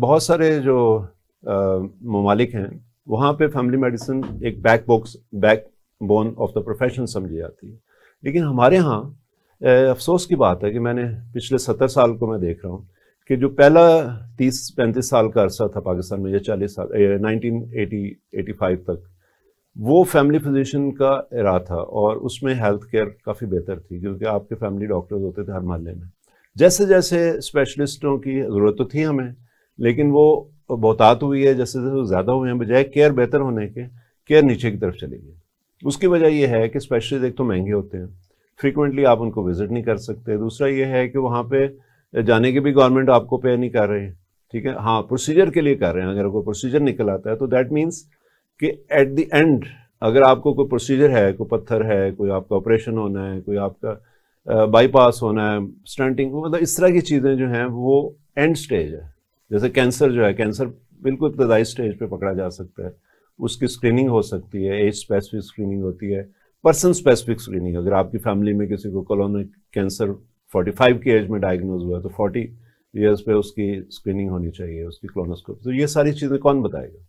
बहुत सारे जो ममालिक हैं वहाँ पे फैमिली मेडिसिन एक back box backbone of the profession समझी जाती है लेकिन हमारे यहाँ अफसोस की बात है कि मैंने पिछले सत्तर साल को मैं देख रहा हूँ कि जो पहला तीस पैंतीस साल का अरसा था पाकिस्तान में या चालीस साल नाइनटीन एटी एटी फाइव तक वो फैमिली फिजिशन का इरा था और उसमें हेल्थ केयर काफ़ी बेहतर थी क्योंकि आपके फैमिली डॉक्टर्स होते थे हर मोहल्ले में जैसे जैसे स्पेशलिस्टों की ज़रूरत तो थी हमें लेकिन वो बहुतात हुई है जैसे जैसे ज़्यादा हुए हैं बजाय केयर बेहतर होने के केयर नीचे की तरफ चली गई उसकी वजह यह है कि स्पेशलिस्ट एक तो महंगे होते हैं फ्रीकुंटली आप उनको विज़िट नहीं कर सकते दूसरा ये है कि वहाँ पे जाने की भी गवर्नमेंट आपको पे नहीं कर रही है ठीक है हाँ प्रोसीजर के लिए कर रहे हैं अगर कोई प्रोसीजर निकल आता है तो दैट मीन्स कि एट द एंड अगर आपको कोई प्रोसीजर है कोई पत्थर है कोई आपका ऑपरेशन होना है कोई आपका बाईपास होना है स्टंटिंग मतलब इस तरह की चीज़ें जो हैं वो एंड स्टेज है जैसे कैंसर जो है कैंसर बिल्कुल इब्तदाई स्टेज पे पकड़ा जा सकता है उसकी स्क्रीनिंग हो सकती है एज स्पेसिफिक स्क्रीनिंग होती है पर्सन स्पेसिफिक स्क्रीनिंग अगर आपकी फैमिली में किसी को कॉलोनिक कैंसर 45 की एज में डायग्नोज हुआ है तो 40 ईयर्स पे उसकी स्क्रीनिंग होनी चाहिए उसकी क्लोनोस्कोप तो ये सारी चीज़ें कौन बताएगा